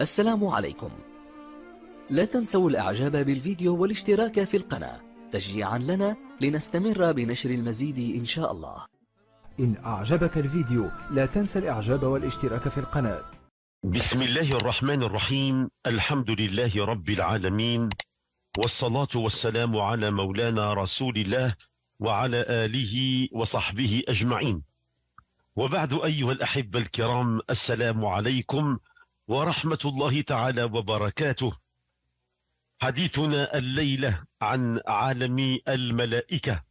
السلام عليكم لا تنسوا الاعجاب بالفيديو والاشتراك في القناة تشجيعا لنا لنستمر بنشر المزيد ان شاء الله إن أعجبك الفيديو لا تنسى الإعجاب والاشتراك في القناة بسم الله الرحمن الرحيم الحمد لله رب العالمين والصلاة والسلام على مولانا رسول الله وعلى آله وصحبه أجمعين وبعد أيها الأحبة الكرام السلام عليكم ورحمة الله تعالى وبركاته حديثنا الليلة عن عالم الملائكة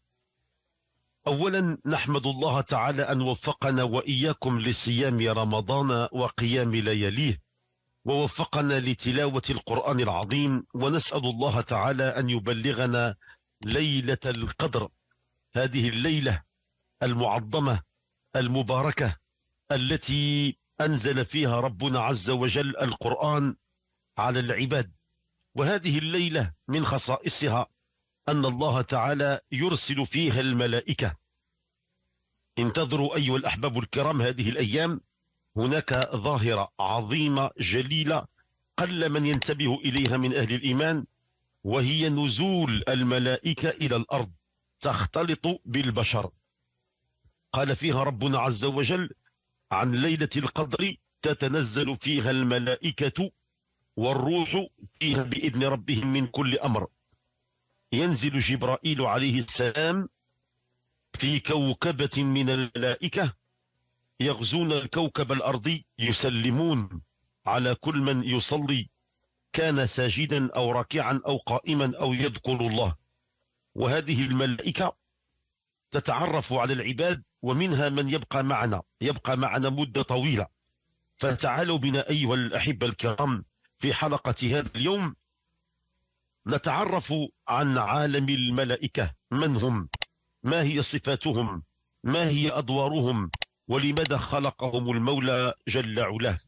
أولا نحمد الله تعالى أن وفقنا وإياكم لصيام رمضان وقيام لياليه ووفقنا لتلاوة القرآن العظيم ونسأل الله تعالى أن يبلغنا ليلة القدر هذه الليلة المعظمة المباركة التي أنزل فيها ربنا عز وجل القرآن على العباد وهذه الليلة من خصائصها أن الله تعالى يرسل فيها الملائكة انتظروا أيها الأحباب الكرام هذه الأيام هناك ظاهرة عظيمة جليلة قل من ينتبه إليها من أهل الإيمان وهي نزول الملائكة إلى الأرض تختلط بالبشر قال فيها ربنا عز وجل عن ليلة القدر تتنزل فيها الملائكة والروح فيها بإذن ربهم من كل أمر ينزل جبرائيل عليه السلام في كوكبة من الملائكة يغزون الكوكب الأرضي يسلمون على كل من يصلي كان ساجدا أو راكعا أو قائما أو يذكر الله وهذه الملائكة تتعرف على العباد ومنها من يبقى معنا يبقى معنا مدة طويلة فتعالوا بنا أيها الأحبة الكرام في حلقة هذا اليوم نتعرف عن عالم الملائكة من هم ما هي صفاتهم ما هي أدوارهم ولماذا خلقهم المولى جل علاه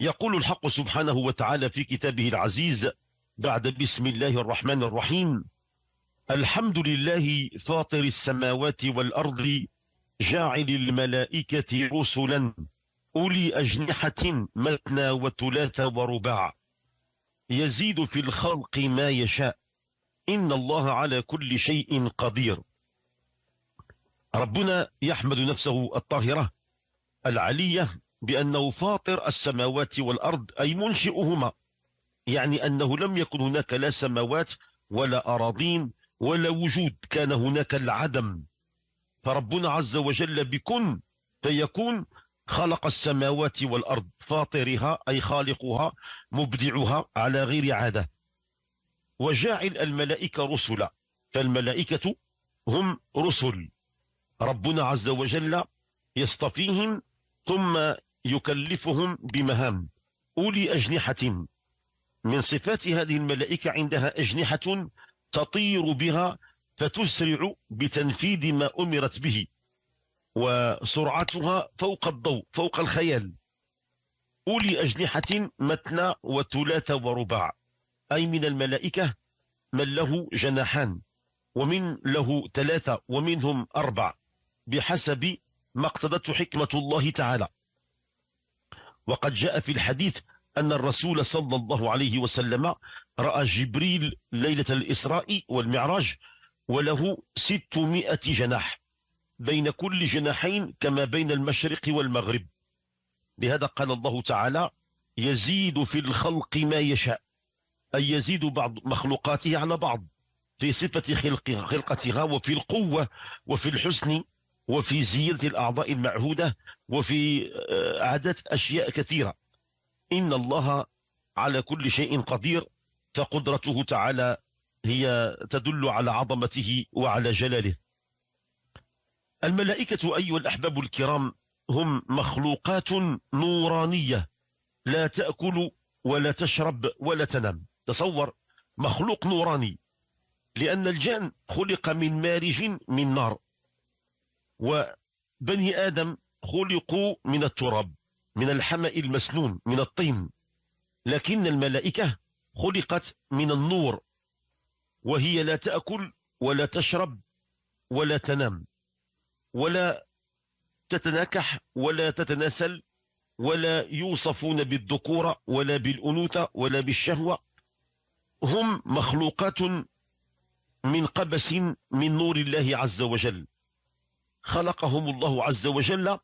يقول الحق سبحانه وتعالى في كتابه العزيز بعد بسم الله الرحمن الرحيم الحمد لله فاطر السماوات والأرض جاعل الملائكة رسلا أولي أجنحة مثنى وثلاث ورباع يزيد في الخلق ما يشاء إن الله على كل شيء قدير ربنا يحمد نفسه الطاهرة العلية بأنه فاطر السماوات والأرض أي منشئهما يعني أنه لم يكن هناك لا سماوات ولا أراضين ولا وجود كان هناك العدم فربنا عز وجل بكن فيكون خلق السماوات والأرض فاطرها أي خالقها مبدعها على غير عادة وجاعل الملائكة رسلا فالملائكة هم رسل ربنا عز وجل يصطفيهم ثم يكلفهم بمهام أولي أجنحة من صفات هذه الملائكة عندها أجنحة تطير بها فتسرع بتنفيذ ما أمرت به وسرعتها فوق الضوء فوق الخيال أولي أجنحة متنى وثلاث ورباع أي من الملائكة من له جناحان ومن له ثلاثة ومنهم أربع بحسب ما اقتضته حكمة الله تعالى وقد جاء في الحديث أن الرسول صلى الله عليه وسلم رأى جبريل ليلة الإسراء والمعراج وله 600 جناح بين كل جناحين كما بين المشرق والمغرب لهذا قال الله تعالى يزيد في الخلق ما يشاء أي يزيد بعض مخلوقاته على بعض في صفة خلقها خلقتها وفي القوة وفي الحسن وفي زيادة الأعضاء المعهودة وفي آه، عدد أشياء كثيرة إن الله على كل شيء قدير فقدرته تعالى هي تدل على عظمته وعلى جلاله الملائكة أيها الأحباب الكرام هم مخلوقات نورانية لا تأكل ولا تشرب ولا تنام تصور مخلوق نوراني لأن الجان خلق من مارج من نار وبني آدم خلقوا من التراب من الحمأ المسنون من الطين لكن الملائكة خلقت من النور وهي لا تأكل ولا تشرب ولا تنام ولا تتناكح ولا تتناسل ولا يوصفون بالذكورة ولا بالأنوثة ولا بالشهوة هم مخلوقات من قبس من نور الله عز وجل خلقهم الله عز وجل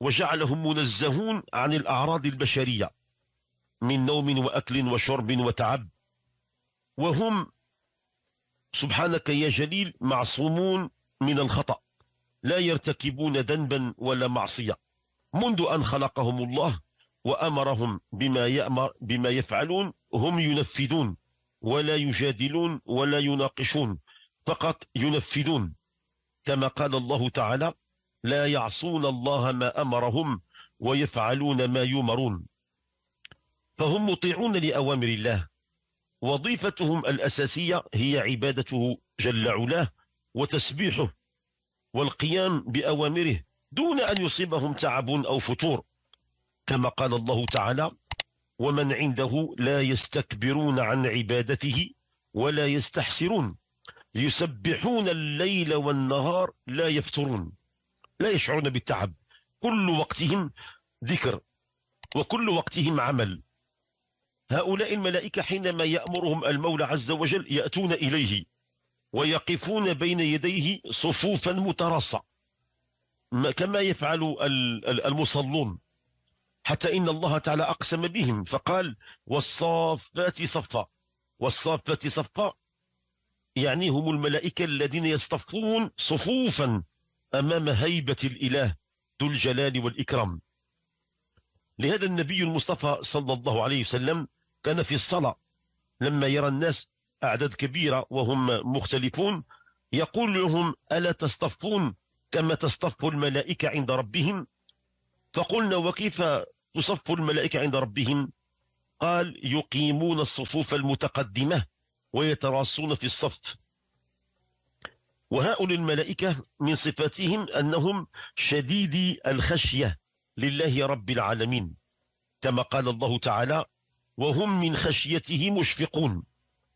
وجعلهم منزهون عن الأعراض البشرية من نوم وأكل وشرب وتعب وهم سبحانك يا جليل معصومون من الخطأ لا يرتكبون ذنبا ولا معصية منذ أن خلقهم الله وأمرهم بما, يأمر بما يفعلون هم ينفذون ولا يجادلون ولا يناقشون فقط ينفذون كما قال الله تعالى لا يعصون الله ما أمرهم ويفعلون ما يمرون فهم مطيعون لأوامر الله وظيفتهم الأساسية هي عبادته جل علاه وتسبيحه والقيام بأوامره دون أن يصيبهم تعب أو فتور كما قال الله تعالى ومن عنده لا يستكبرون عن عبادته ولا يستحسرون يسبحون الليل والنهار لا يفترون لا يشعرون بالتعب كل وقتهم ذكر وكل وقتهم عمل هؤلاء الملائكة حينما يأمرهم المولى عز وجل يأتون إليه ويقفون بين يديه صفوفا متراصة كما يفعل المصلون حتى إن الله تعالى أقسم بهم فقال والصافات صفا والصافات صفا يعني هم الملائكة الذين يصطفون صفوفا أمام هيبة الإله ذو الجلال والإكرام لهذا النبي المصطفى صلى الله عليه وسلم كان في الصلاة لما يرى الناس أعداد كبيرة وهم مختلفون يقول لهم ألا تصطفون كما تصطف الملائكة عند ربهم فقلنا وكيف تصف الملائكة عند ربهم قال يقيمون الصفوف المتقدمة ويتراصون في الصف وهؤلاء الملائكة من صفاتهم أنهم شديدي الخشية لله رب العالمين كما قال الله تعالى وهم من خشيته مشفقون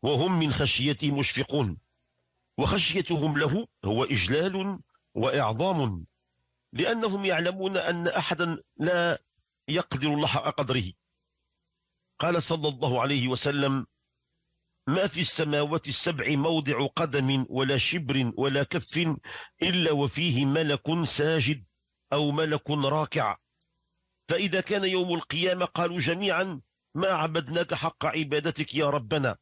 وهم من خشيته مشفقون وخشيتهم له هو إجلال وإعظام لأنهم يعلمون أن أحدا لا يقدر الله قدره قال صلى الله عليه وسلم ما في السماوات السبع موضع قدم ولا شبر ولا كف إلا وفيه ملك ساجد أو ملك راكع فإذا كان يوم القيامة قالوا جميعا ما عبدناك حق عبادتك يا ربنا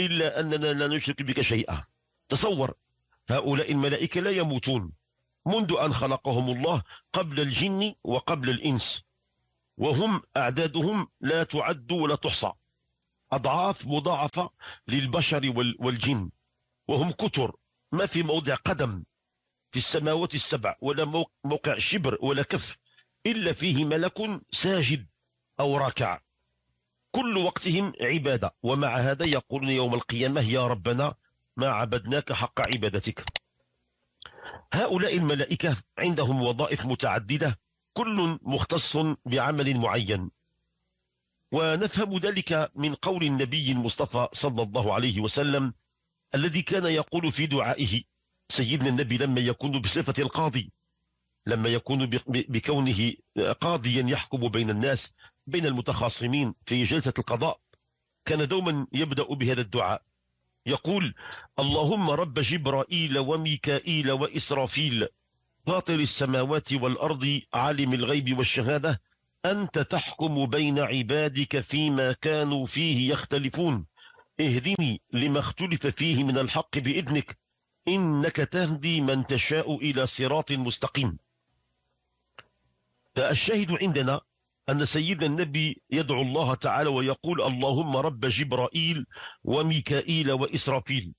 إلا أننا لا نشرك بك شيئا تصور هؤلاء الملائكة لا يموتون منذ أن خلقهم الله قبل الجن وقبل الإنس وهم أعدادهم لا تعد ولا تحصى أضعاف مضاعفة للبشر والجن وهم كتر ما في موضع قدم في السماوات السبع ولا موقع شبر ولا كف إلا فيه ملك ساجد أو راكع كل وقتهم عبادة ومع هذا يقولون يوم القيامة يا ربنا ما عبدناك حق عبادتك هؤلاء الملائكة عندهم وظائف متعددة كل مختص بعمل معين ونفهم ذلك من قول النبي المصطفى صلى الله عليه وسلم الذي كان يقول في دعائه سيدنا النبي لما يكون بصفة القاضي لما يكون بكونه قاضيا يحكم بين الناس بين المتخاصمين في جلسة القضاء كان دوما يبدأ بهذا الدعاء يقول اللهم رب جبرائيل وميكائيل وإسرافيل فاطر السماوات والأرض عالم الغيب والشهادة أنت تحكم بين عبادك فيما كانوا فيه يختلفون اهدني لما اختلف فيه من الحق بإذنك إنك تهدي من تشاء إلى صراط مستقيم فالشاهد عندنا أن سيدنا النبي يدعو الله تعالى ويقول اللهم رب جبرائيل وميكائيل وإسرافيل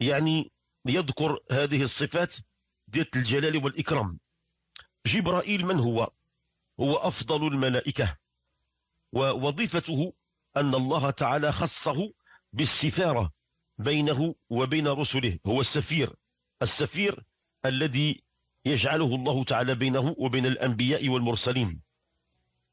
يعني يذكر هذه الصفات ذات الجلال والإكرام جبرائيل من هو؟ هو أفضل الملائكة ووظيفته أن الله تعالى خصه بالسفارة بينه وبين رسله هو السفير السفير الذي يجعله الله تعالى بينه وبين الأنبياء والمرسلين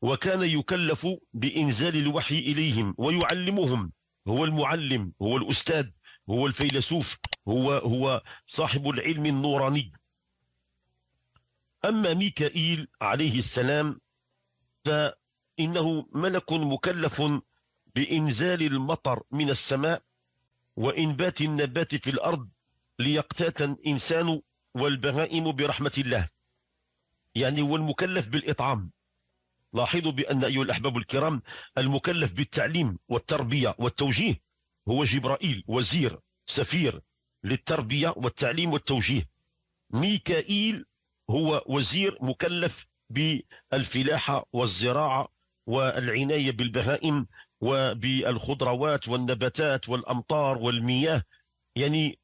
وكان يكلف بإنزال الوحي إليهم ويعلمهم هو المعلم هو الأستاذ هو الفيلسوف هو هو صاحب العلم النوراني أما ميكائيل عليه السلام فإنه ملك مكلف بإنزال المطر من السماء وإنبات النبات في الأرض ليقتات الإنسان والبهائم برحمة الله يعني هو المكلف بالإطعام لاحظوا بأن أيها الأحباب الكرام المكلف بالتعليم والتربية والتوجيه هو جبرائيل وزير سفير للتربية والتعليم والتوجيه ميكائيل هو وزير مكلف بالفلاحة والزراعة والعناية بالبهائم وبالخضروات والنباتات والأمطار والمياه يعني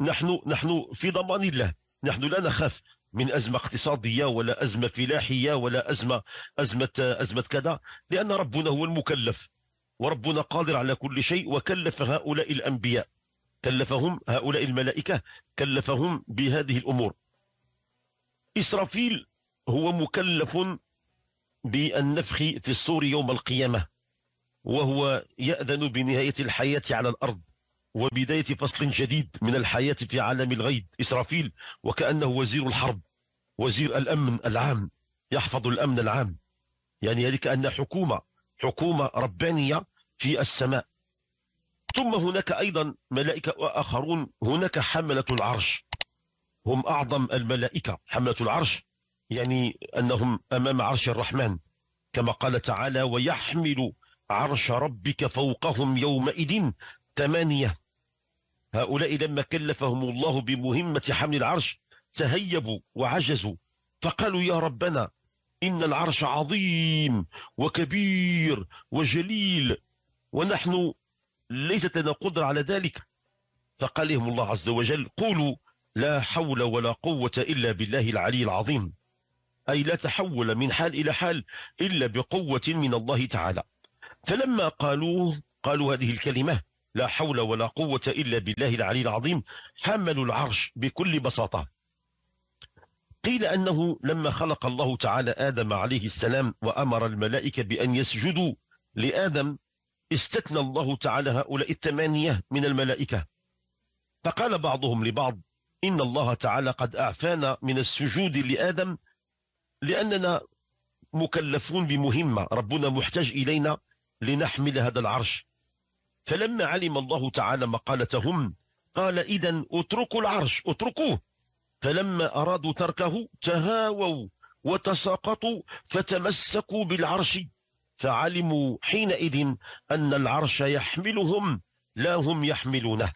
نحن نحن في ضمان الله نحن لا نخاف من أزمة اقتصادية ولا أزمة فلاحية ولا أزمة أزمة أزمة كذا لأن ربنا هو المكلف وربنا قادر على كل شيء وكلف هؤلاء الأنبياء كلفهم هؤلاء الملائكة كلفهم بهذه الأمور إسرافيل هو مكلف بالنفخ في الصور يوم القيامة وهو يأذن بنهاية الحياة على الأرض وبداية فصل جديد من الحياة في عالم الغيب إسرافيل وكأنه وزير الحرب وزير الأمن العام يحفظ الأمن العام يعني ذلك أن حكومة حكومة ربانية في السماء ثم هناك أيضا ملائكة آخرون هناك حملة العرش هم أعظم الملائكة حملة العرش يعني أنهم أمام عرش الرحمن كما قال تعالى ويحمل عرش ربك فوقهم يومئذ ثمانية هؤلاء لما كلفهم الله بمهمة حمل العرش تهيبوا وعجزوا فقالوا يا ربنا إن العرش عظيم وكبير وجليل ونحن ليست لنا قدرة على ذلك فقال لهم الله عز وجل قولوا لا حول ولا قوة إلا بالله العلي العظيم أي لا تحول من حال إلى حال إلا بقوة من الله تعالى فلما قالوه قالوا هذه الكلمة لا حول ولا قوة إلا بالله العلي العظيم حملوا العرش بكل بساطة قيل أنه لما خلق الله تعالى آدم عليه السلام وأمر الملائكة بأن يسجدوا لآدم استثنى الله تعالى هؤلاء الثمانية من الملائكة فقال بعضهم لبعض إن الله تعالى قد أعفانا من السجود لآدم لأننا مكلفون بمهمة ربنا محتاج إلينا لنحمل هذا العرش فلما علم الله تعالى مقالتهم قال إذا اتركوا العرش اتركوه فلما أرادوا تركه تهاووا وتساقطوا فتمسكوا بالعرش فعلموا حينئذ أن العرش يحملهم لا هم يحملونه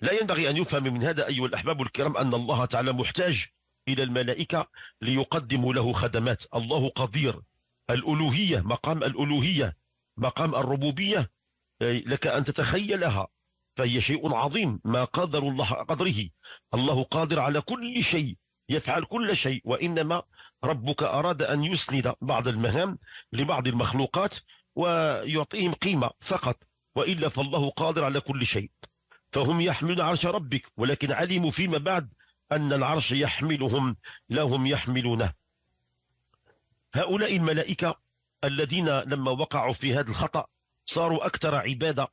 لا ينبغي أن يفهم من هذا أيها الأحباب الكرام أن الله تعالى محتاج إلى الملائكة ليقدموا له خدمات الله قدير الألوهية مقام الألوهية مقام الربوبية لك أن تتخيلها فهي شيء عظيم ما قدر الله قدره الله قادر على كل شيء يفعل كل شيء وإنما ربك أراد أن يسند بعض المهام لبعض المخلوقات ويعطيهم قيمة فقط وإلا فالله قادر على كل شيء فهم يحملون عرش ربك ولكن علموا فيما بعد أن العرش يحملهم لا هم يحملونه هؤلاء الملائكة الذين لما وقعوا في هذا الخطأ صاروا أكثر عبادة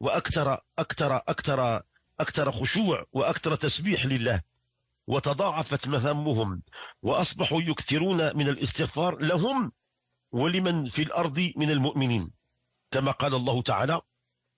وأكثر أكثر أكثر أكثر خشوع وأكثر تسبيح لله وتضاعفت مهامهم وأصبحوا يكثرون من الاستغفار لهم ولمن في الأرض من المؤمنين كما قال الله تعالى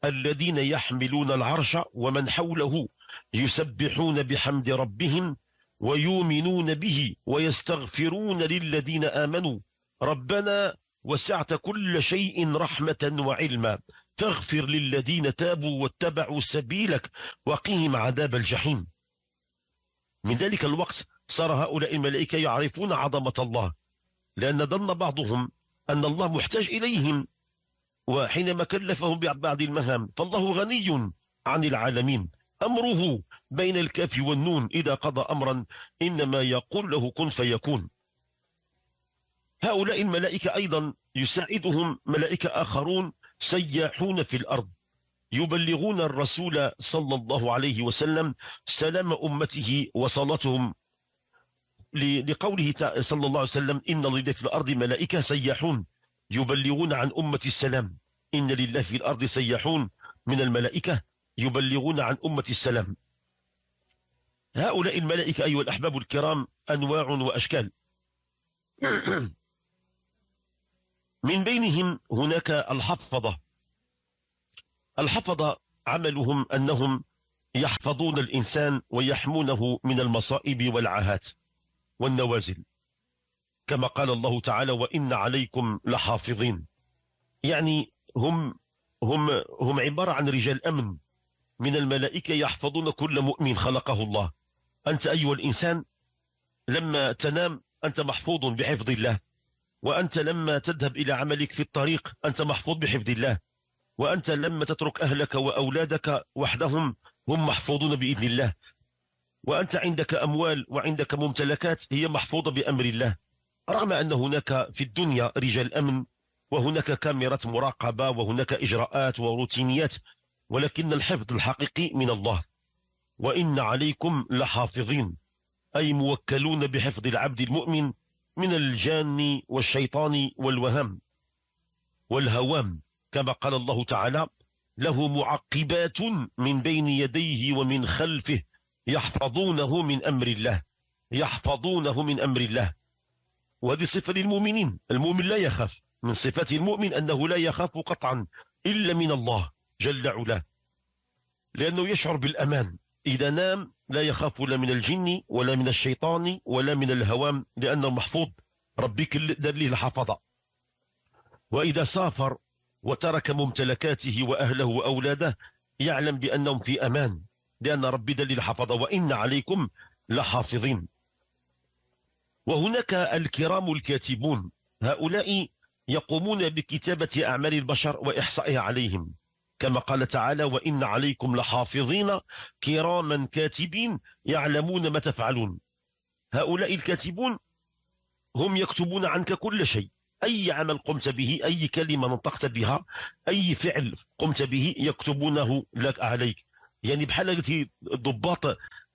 الذين يحملون العرش ومن حوله يسبحون بحمد ربهم ويؤمنون به ويستغفرون للذين آمنوا ربنا وسعت كل شيء رحمة وعلما تغفر للذين تابوا واتبعوا سبيلك وقهم عذاب الجحيم من ذلك الوقت صار هؤلاء الملائكة يعرفون عظمة الله لأن ظن بعضهم أن الله محتاج إليهم وحينما كلفهم ببعض المهام فالله غني عن العالمين أمره بين الكاف والنون إذا قضى أمرا إنما يقول له كن فيكون هؤلاء الملائكة أيضا يساعدهم ملائكة آخرون سياحون في الأرض يبلغون الرسول صلى الله عليه وسلم سلام أمته وصلتهم لقوله صلى الله عليه وسلم إن لله في الأرض ملائكة سياحون يبلغون عن أمة السلام إن لله في الأرض سياحون من الملائكة يبلغون عن أمة السلام هؤلاء الملائكة أيها الأحباب الكرام أنواع وأشكال من بينهم هناك الحفظة الحفظة عملهم أنهم يحفظون الإنسان ويحمونه من المصائب والعاهات والنوازل كما قال الله تعالى وإن عليكم لحافظين يعني هم هم هم عبارة عن رجال أمن من الملائكة يحفظون كل مؤمن خلقه الله أنت أيها الإنسان لما تنام أنت محفوظ بحفظ الله وأنت لما تذهب إلى عملك في الطريق أنت محفوظ بحفظ الله وأنت لما تترك أهلك وأولادك وحدهم هم محفوظون بإذن الله وأنت عندك أموال وعندك ممتلكات هي محفوظة بأمر الله رغم أن هناك في الدنيا رجال أمن وهناك كاميرات مراقبة وهناك إجراءات وروتينيات ولكن الحفظ الحقيقي من الله وإن عليكم لحافظين أي موكلون بحفظ العبد المؤمن من الجان والشيطان والوهم والهوام كما قال الله تعالى له معقبات من بين يديه ومن خلفه يحفظونه من أمر الله يحفظونه من أمر الله وهذه صفة للمؤمنين المؤمن لا يخاف من صفات المؤمن أنه لا يخاف قطعا إلا من الله جل علاه لأنه يشعر بالأمان إذا نام لا يخاف لا من الجن ولا من الشيطان ولا من الهوام لأنه محفوظ ربك دار له الحفظة وإذا سافر وترك ممتلكاته وأهله وأولاده يعلم بأنهم في أمان لأن ربي دار الحفظة وإن عليكم لحافظين وهناك الكرام الكاتبون هؤلاء يقومون بكتابة أعمال البشر وإحصائها عليهم كما قال تعالى وإن عليكم لحافظين كراما كاتبين يعلمون ما تفعلون هؤلاء الكاتبون هم يكتبون عنك كل شيء أي عمل قمت به أي كلمة نطقت بها أي فعل قمت به يكتبونه لك عليك يعني بحال ضباط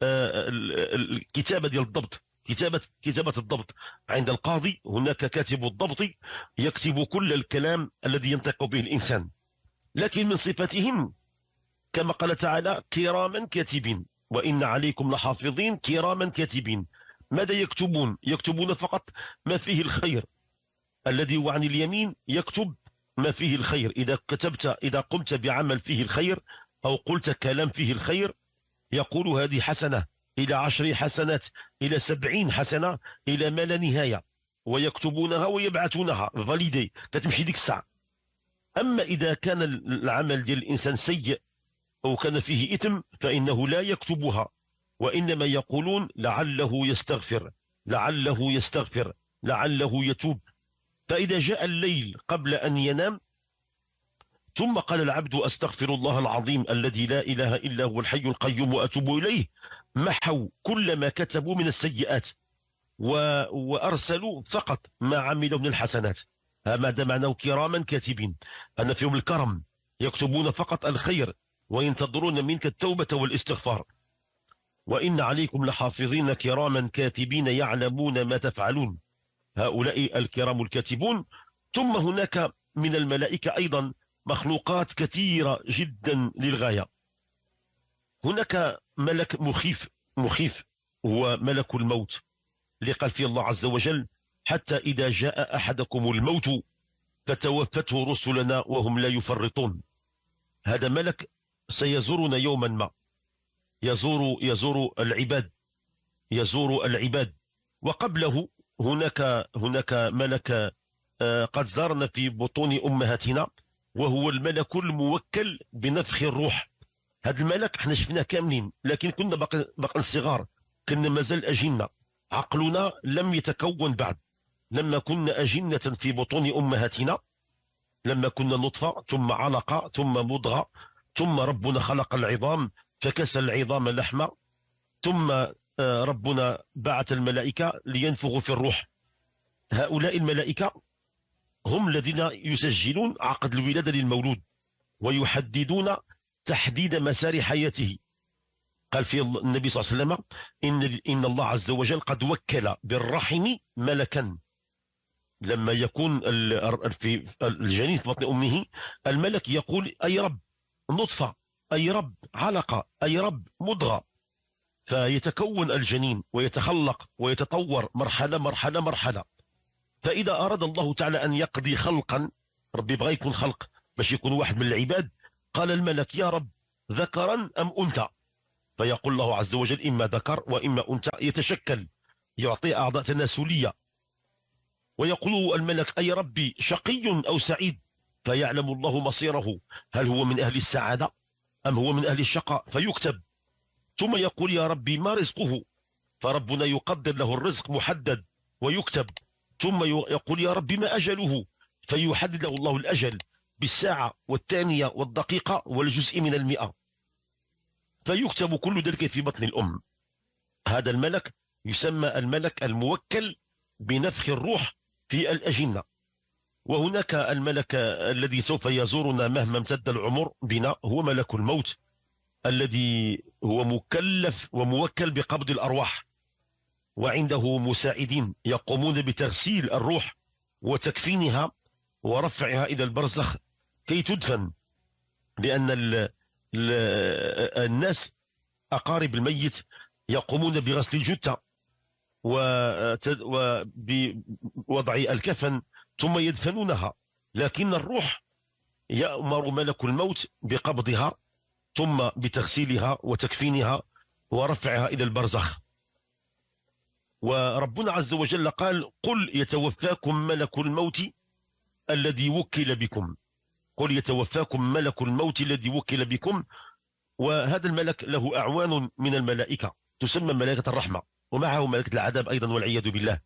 آه، الكتابة ديال الضبط كتابة كتابة الضبط عند القاضي هناك كاتب الضبط يكتب كل الكلام الذي ينطق به الإنسان لكن من صفتهم كما قال تعالى كراما كاتبين وإن عليكم لحافظين كراما كاتبين ماذا يكتبون يكتبون فقط ما فيه الخير الذي هو عن اليمين يكتب ما فيه الخير إذا كتبت إذا قمت بعمل فيه الخير أو قلت كلام فيه الخير يقول هذه حسنة إلى عشر حسنات إلى سبعين حسنة إلى ما لا نهاية ويكتبونها ويبعثونها فاليدي كتمشي ديك الساعه أما إذا كان العمل ديال الإنسان سيء أو كان فيه إثم فإنه لا يكتبها وإنما يقولون لعله يستغفر لعله يستغفر لعله يتوب فإذا جاء الليل قبل أن ينام ثم قال العبد أستغفر الله العظيم الذي لا إله إلا هو الحي القيوم وأتوب إليه محوا كل ما كتبوا من السيئات وأرسلوا فقط ما عملوا من الحسنات هذا معناه كراما كاتبين أن فيهم الكرم يكتبون فقط الخير وينتظرون منك التوبة والاستغفار وإن عليكم لحافظين كراما كاتبين يعلمون ما تفعلون هؤلاء الكرام الكاتبون ثم هناك من الملائكة أيضا مخلوقات كثيرة جدا للغاية هناك ملك مخيف مخيف هو ملك الموت اللي قال فيه الله عز وجل حتى إذا جاء أحدكم الموت تتوفته رسلنا وهم لا يفرطون هذا ملك سيزورنا يوما ما يزور يزور العباد يزور العباد وقبله هناك هناك ملك آه، قد زارنا في بطون امهاتنا وهو الملك الموكل بنفخ الروح هذا الملك احنا شفناه كاملين لكن كنا باقي صغار كنا مازال اجنه عقلنا لم يتكون بعد لما كنا أجنة في بطون أمهاتنا لما كنا نطفة ثم علقة ثم مضغة ثم ربنا خلق العظام فكسى العظام لحمة ثم آه، ربنا بعث الملائكة لينفخوا في الروح هؤلاء الملائكة هم الذين يسجلون عقد الولادة للمولود ويحددون تحديد مسار حياته قال في النبي صلى الله عليه وسلم إن, إن الله عز وجل قد وكل بالرحم ملكا لما يكون في الجنين في بطن امه الملك يقول اي رب نطفه اي رب علقه اي رب مضغه فيتكون الجنين ويتخلق ويتطور مرحله مرحله مرحله فاذا اراد الله تعالى ان يقضي خلقا ربي بغى يكون خلق باش يكون واحد من العباد قال الملك يا رب ذكرا ام انثى فيقول الله عز وجل اما ذكر واما انثى يتشكل يعطي اعضاء تناسليه ويقول الملك أي ربي شقي أو سعيد فيعلم الله مصيره هل هو من أهل السعادة أم هو من أهل الشقاء فيكتب ثم يقول يا ربي ما رزقه فربنا يقدر له الرزق محدد ويكتب ثم يقول يا ربي ما أجله فيحدد له الله الأجل بالساعة والثانية والدقيقة والجزء من المئة فيكتب كل ذلك في بطن الأم هذا الملك يسمى الملك الموكل بنفخ الروح في الأجنة وهناك الملك الذي سوف يزورنا مهما امتد العمر بنا هو ملك الموت الذي هو مكلف وموكل بقبض الأرواح وعنده مساعدين يقومون بتغسيل الروح وتكفينها ورفعها إلى البرزخ كي تدفن لأن الـ الـ الناس أقارب الميت يقومون بغسل الجثة ووضع الكفن ثم يدفنونها لكن الروح يأمر ملك الموت بقبضها ثم بتغسيلها وتكفينها ورفعها إلى البرزخ وربنا عز وجل قال قل يتوفاكم ملك الموت الذي وكل بكم قل يتوفاكم ملك الموت الذي وكل بكم وهذا الملك له أعوان من الملائكة تسمى ملائكة الرحمة ومعه ملكة العذاب أيضا والعياذ بالله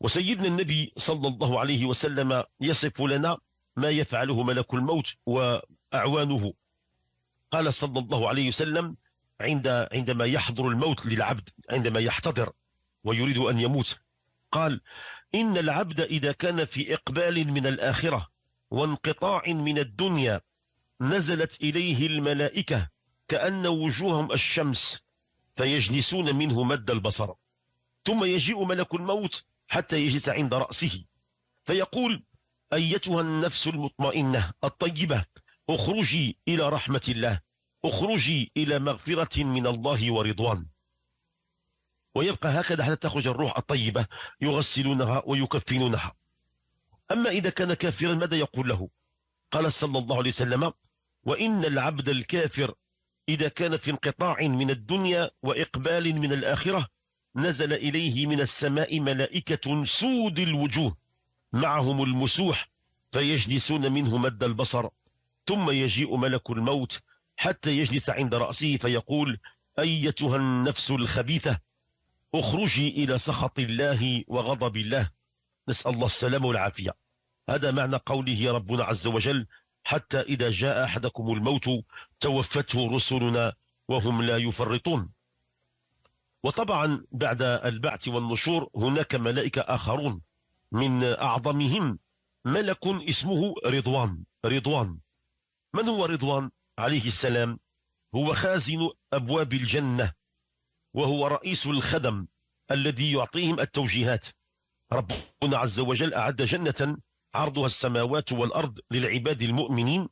وسيدنا النبي صلى الله عليه وسلم يصف لنا ما يفعله ملك الموت وأعوانه قال صلى الله عليه وسلم عند عندما يحضر الموت للعبد عندما يحتضر ويريد أن يموت قال إن العبد إذا كان في إقبال من الآخرة وانقطاع من الدنيا نزلت إليه الملائكة كأن وجوههم الشمس فيجلسون منه مد البصر ثم يجيء ملك الموت حتى يجلس عند رأسه فيقول أيتها النفس المطمئنة الطيبة اخرجي إلى رحمة الله اخرجي إلى مغفرة من الله ورضوان ويبقى هكذا حتى تخرج الروح الطيبة يغسلونها ويكفنونها أما إذا كان كافرا ماذا يقول له قال صلى الله عليه وسلم وإن العبد الكافر إذا كان في انقطاع من الدنيا وإقبال من الآخرة نزل إليه من السماء ملائكة سود الوجوه معهم المسوح فيجلسون منه مد البصر ثم يجيء ملك الموت حتى يجلس عند رأسه فيقول أيتها النفس الخبيثة اخرجي إلى سخط الله وغضب الله نسأل الله السلام والعافية هذا معنى قوله ربنا عز وجل حتى إذا جاء أحدكم الموت توفته رسلنا وهم لا يفرطون وطبعا بعد البعث والنشور هناك ملائكة آخرون من أعظمهم ملك اسمه رضوان رضوان من هو رضوان عليه السلام هو خازن أبواب الجنة وهو رئيس الخدم الذي يعطيهم التوجيهات ربنا عز وجل أعد جنة عرضها السماوات والأرض للعباد المؤمنين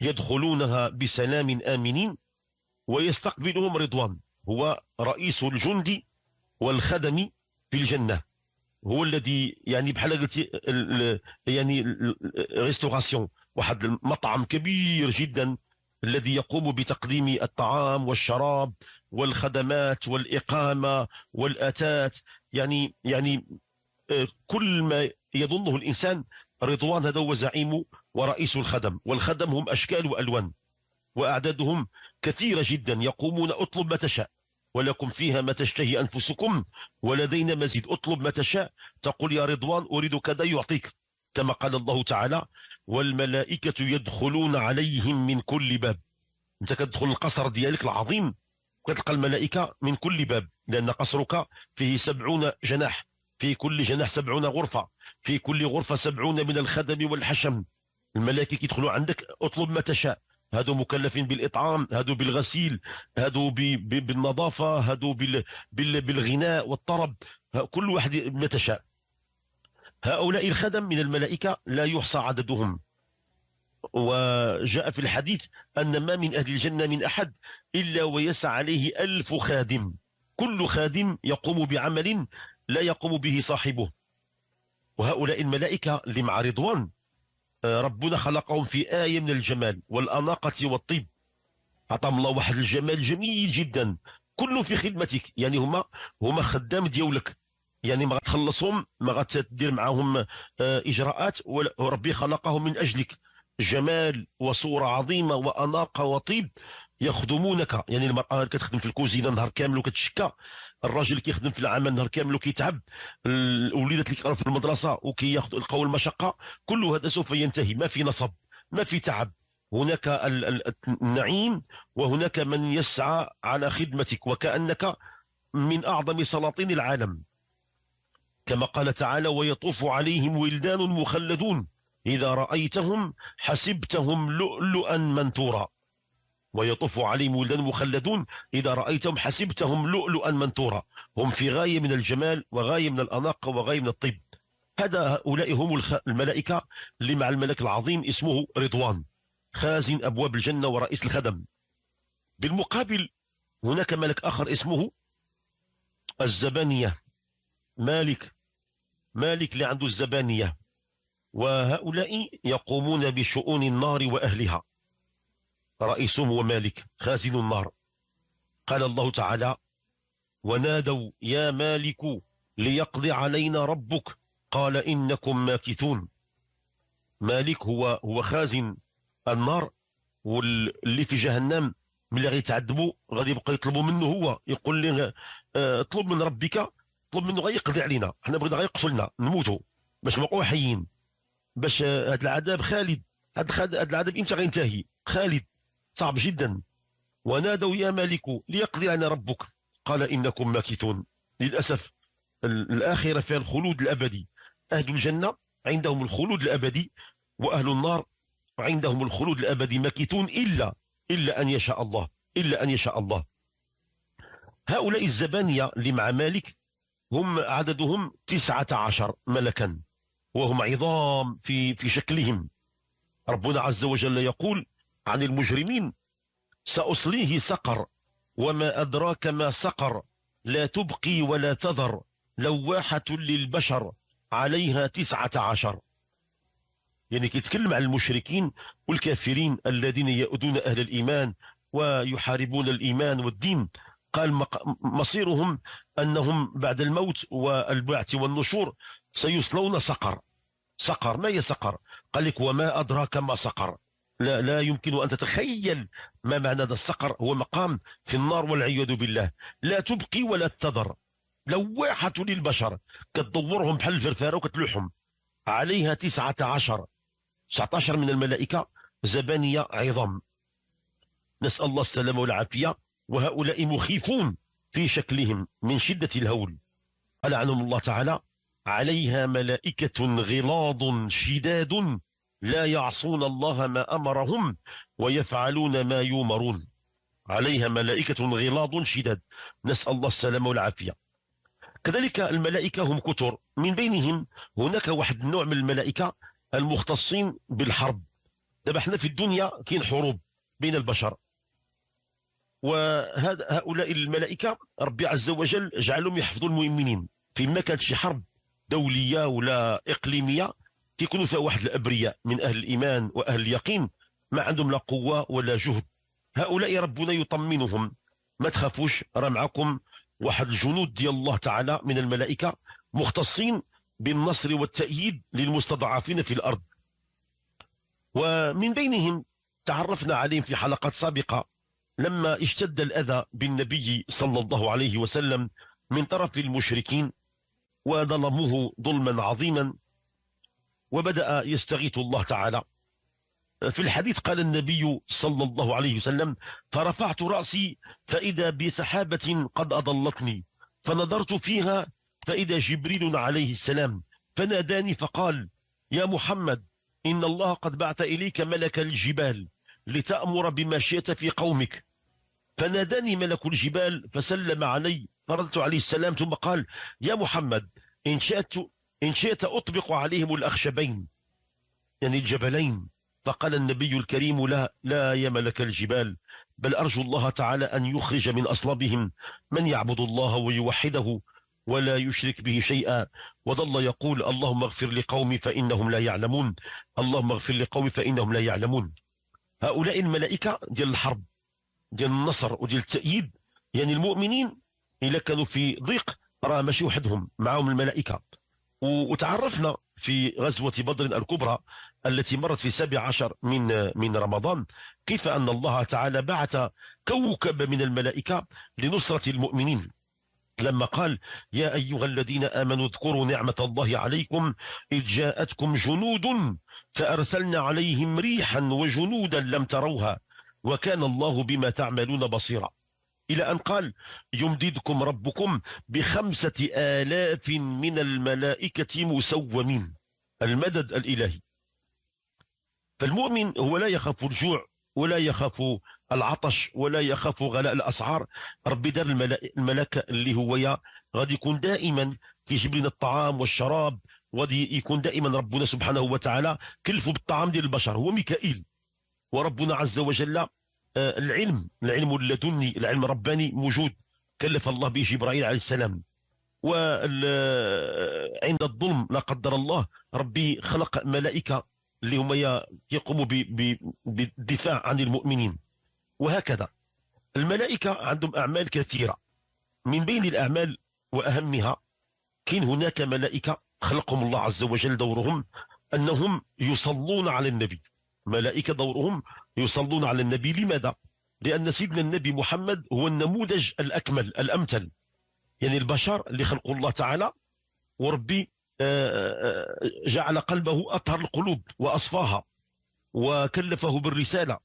يدخلونها بسلام آمنين ويستقبلهم رضوان هو رئيس الجند والخدم في الجنة هو الذي يعني بحال قلتي يعني ريستوراسيون واحد المطعم كبير جدا الذي يقوم بتقديم الطعام والشراب والخدمات والإقامة والأتات يعني يعني آه، كل ما يظنه الإنسان رضوان هذا هو زعيم ورئيس الخدم والخدم هم أشكال وألوان وأعدادهم كثيرة جدا يقومون أطلب ما تشاء ولكم فيها ما تشتهي أنفسكم ولدينا مزيد أطلب ما تشاء تقول يا رضوان أريد كذا يعطيك كما قال الله تعالى والملائكة يدخلون عليهم من كل باب أنت كتدخل القصر ديالك العظيم كتلقى الملائكة من كل باب لأن قصرك فيه سبعون جناح في كل جناح سبعون غرفة في كل غرفة سبعون من الخدم والحشم الملائكه كيدخلوا عندك اطلب ما تشاء هادو مكلفين بالاطعام هادو بالغسيل هادو بالنظافه هادو بالغناء والطرب كل واحد ما تشاء هؤلاء الخدم من الملائكه لا يحصى عددهم وجاء في الحديث ان ما من اهل الجنه من احد الا ويسع عليه الف خادم كل خادم يقوم بعمل لا يقوم به صاحبه وهؤلاء الملائكه لمع رضوان آه، ربنا خلقهم في آية من الجمال والأناقة والطيب عطاهم الله واحد الجمال جميل جدا كله في خدمتك يعني هما هما خدام ديولك يعني ما غتخلصهم ما غتدير معاهم آه، إجراءات وربي خلقهم من أجلك جمال وصورة عظيمة وأناقة وطيب يخدمونك يعني المراه كتخدم في الكوزينه نهار كامل وكتشكى الراجل كيخدم في العمل نهار كامل وكيتعب الوليدات اللي كيقراو في المدرسه القول المشقه كل هذا سوف ينتهي ما في نصب ما في تعب هناك النعيم وهناك من يسعى على خدمتك وكانك من اعظم سلاطين العالم كما قال تعالى ويطوف عليهم ولدان مخلدون اذا رايتهم حسبتهم لؤلؤا منثورا ويطوف عليهم ولدان مخلدون إذا رأيتهم حسبتهم لؤلؤا منثورا هم في غاية من الجمال وغاية من الأناقة وغاية من الطب هذا هؤلاء هم الملائكة اللي مع الملك العظيم اسمه رضوان خازن أبواب الجنة ورئيس الخدم بالمقابل هناك ملك آخر اسمه الزبانية مالك مالك اللي عنده الزبانية وهؤلاء يقومون بشؤون النار وأهلها رئيسهم ومالك خازن النار قال الله تعالى ونادوا يا مالك ليقضي علينا ربك قال إنكم ماكثون مالك هو هو خازن النار واللي في جهنم ملي غيتعذبوا غادي يبقى يطلبوا منه هو يقول لي آه، اطلب من ربك اطلب منه غيقضي علينا حنا بغينا غيقتلنا نموتوا باش نبقوا حيين باش هذا آه، العذاب خالد هذا العذاب امتى غينتهي خالد صعب جدا ونادوا يا مالك ليقضي علينا ربك قال إنكم ماكثون للأسف الآخرة فيها الخلود الأبدي أهل الجنة عندهم الخلود الأبدي وأهل النار عندهم الخلود الأبدي ماكثون إلا إلا أن يشاء الله إلا أن يشاء الله هؤلاء الزبانية اللي مع مالك هم عددهم تسعة عشر ملكا وهم عظام في في شكلهم ربنا عز وجل يقول عن المجرمين سأصليه سقر وما أدراك ما سقر لا تبقي ولا تذر لواحة للبشر عليها تسعة عشر يعني كيتكلم عن المشركين والكافرين الذين يؤذون أهل الإيمان ويحاربون الإيمان والدين قال مصيرهم أنهم بعد الموت والبعث والنشور سيصلون سقر سقر ما هي سقر قال لك وما أدراك ما سقر لا لا يمكن أن تتخيل ما معنى هذا الصقر هو مقام في النار والعياذ بالله لا تبقي ولا تذر لواحة للبشر كتدورهم بحال الفرفارة وكتلوحهم عليها تسعة عشر تسعة عشر من الملائكة زبانية عظام نسأل الله السلامة والعافية وهؤلاء مخيفون في شكلهم من شدة الهول قال عنهم الله تعالى عليها ملائكة غلاظ شداد لا يعصون الله ما أمرهم ويفعلون ما يؤمرون عليها ملائكة غلاظ شداد نسأل الله السلامة والعافية كذلك الملائكة هم كثر من بينهم هناك واحد النوع من الملائكة المختصين بالحرب دابا حنا في الدنيا كاين حروب بين البشر وهذا هؤلاء الملائكة ربي عز وجل جعلهم يحفظوا المؤمنين فيما كانت شي حرب دولية ولا إقليمية كيكونوا فيها واحد الابرياء من اهل الايمان واهل اليقين ما عندهم لا قوه ولا جهد هؤلاء ربنا يطمنهم ما تخافوش راه معكم واحد الجنود ديال الله تعالى من الملائكه مختصين بالنصر والتأييد للمستضعفين في الأرض ومن بينهم تعرفنا عليهم في حلقات سابقة لما اشتد الأذى بالنبي صلى الله عليه وسلم من طرف المشركين وظلموه ظلما عظيما وبدأ يستغيث الله تعالى في الحديث قال النبي صلى الله عليه وسلم فرفعت رأسي فإذا بسحابة قد أضلتني فنظرت فيها فإذا جبريل عليه السلام فناداني فقال يا محمد إن الله قد بعث إليك ملك الجبال لتأمر بما شئت في قومك فناداني ملك الجبال فسلم علي فردت عليه السلام ثم قال يا محمد إن شئت إن شئت أطبق عليهم الأخشبين يعني الجبلين فقال النبي الكريم لا لا يا ملك الجبال بل أرجو الله تعالى أن يخرج من أصلابهم من يعبد الله ويوحده ولا يشرك به شيئا وظل يقول اللهم اغفر لقومي فإنهم لا يعلمون اللهم اغفر لقومي فإنهم لا يعلمون هؤلاء الملائكة ديال الحرب ديال النصر وديال التأييد يعني المؤمنين إلا كانوا في ضيق راه ماشي وحدهم معهم الملائكة وتعرفنا في غزوة بدر الكبرى التي مرت في سبع عشر من من رمضان كيف أن الله تعالى بعث كوكب من الملائكة لنصرة المؤمنين لما قال يا أيها الذين آمنوا اذكروا نعمة الله عليكم إذ جاءتكم جنود فأرسلنا عليهم ريحا وجنودا لم تروها وكان الله بما تعملون بصيرا إلى أن قال يمددكم ربكم بخمسة آلاف من الملائكة مسومين المدد الإلهي فالمؤمن هو لا يخاف الجوع ولا يخاف العطش ولا يخاف غلاء الاسعار ربي دار الملك اللي هو غادي يكون دائما كيجيب لنا الطعام والشراب غادي يكون دائما ربنا سبحانه وتعالى كلفه بالطعام ديال البشر هو ميكائيل وربنا عز وجل آه، العلم العلم اللدني العلم الرباني موجود كلف الله به جبرائيل عليه السلام وعند آه، الظلم لا قدر الله ربي خلق ملائكة اللي هما يقوموا بالدفاع عن المؤمنين وهكذا الملائكة عندهم أعمال كثيرة من بين الأعمال وأهمها كاين هناك ملائكة خلقهم الله عز وجل دورهم أنهم يصلون على النبي ملائكة دورهم يصلون على النبي لماذا؟ لأن سيدنا النبي محمد هو النموذج الأكمل الأمثل يعني البشر اللي خلقوا الله تعالى وربي آه، آه، آه، جعل قلبه أطهر القلوب وأصفاها وكلفه بالرسالة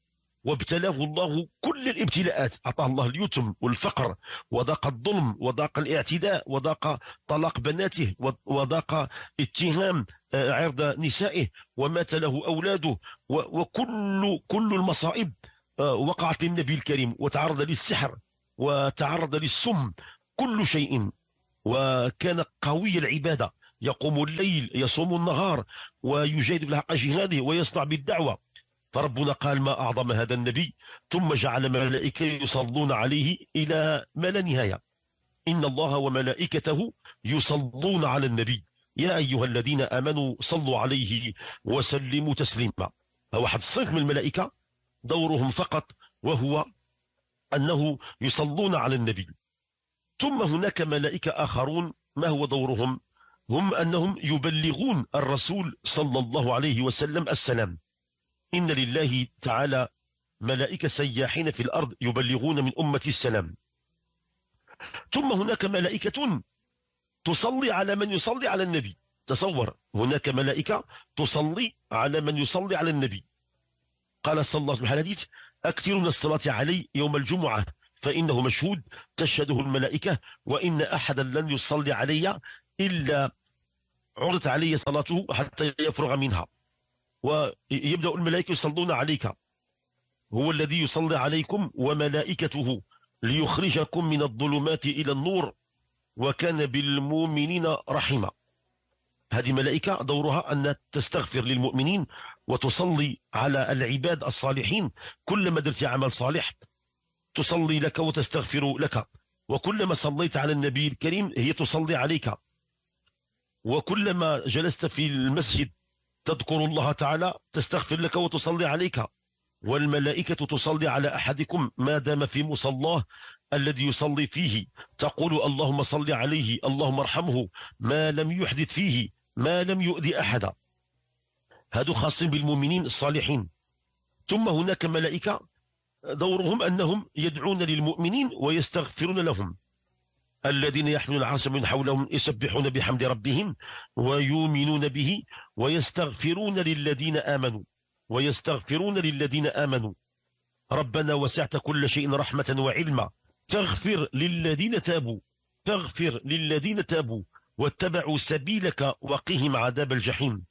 وابتلاه الله كل الابتلاءات أعطاه الله اليتم والفقر وذاق الظلم وذاق الاعتداء وذاق طلاق بناته وذاق اتهام آه، عرض نسائه ومات له أولاده وكل كل المصائب آه، وقعت للنبي الكريم وتعرض للسحر وتعرض للسم كل شيء وكان قوي العبادة يقوم الليل يصوم النهار ويجاهد بالحق جهاده ويصنع بالدعوة فربنا قال ما أعظم هذا النبي ثم جعل ملائكة يصلون عليه إلى ما لا نهاية إن الله وملائكته يصلون على النبي يا أيها الذين آمنوا صلوا عليه وسلموا تسليما واحد الصنف من الملائكة دورهم فقط وهو أنه يصلون على النبي ثم هناك ملائكة آخرون ما هو دورهم هم أنهم يبلغون الرسول صلى الله عليه وسلم السلام إن لله تعالى ملائكة سياحين في الأرض يبلغون من أمتي السلام ثم هناك ملائكة تصلي على من يصلي على النبي تصور هناك ملائكة تصلي على من يصلي على النبي قال صلى الله عليه وسلم الحديث أكثر من الصلاة علي يوم الجمعة فإنه مشهود تشهده الملائكة وإن أحدا لن يصلي علي إلا عرضت علي صلاته حتى يفرغ منها ويبدأ الملائكة يصلون عليك هو الذي يصلي عليكم وملائكته ليخرجكم من الظلمات إلى النور وكان بالمؤمنين رحمة هذه ملائكة دورها أن تستغفر للمؤمنين وتصلي على العباد الصالحين كلما درت عمل صالح تصلي لك وتستغفر لك وكلما صليت على النبي الكريم هي تصلي عليك وكلما جلست في المسجد تذكر الله تعالى تستغفر لك وتصلي عليك والملائكة تصلي على أحدكم ما دام في مصلاه الذي يصلي فيه تقول اللهم صل عليه اللهم ارحمه ما لم يحدث فيه ما لم يؤذي أحدا هذا خاص بالمؤمنين الصالحين ثم هناك ملائكة دورهم أنهم يدعون للمؤمنين ويستغفرون لهم الذين يحملون العرش من حولهم يسبحون بحمد ربهم ويؤمنون به ويستغفرون للذين آمنوا ويستغفرون للذين آمنوا ربنا وسعت كل شيء رحمة وعلما فاغفر للذين تابوا فاغفر للذين تابوا واتبعوا سبيلك وقهم عذاب الجحيم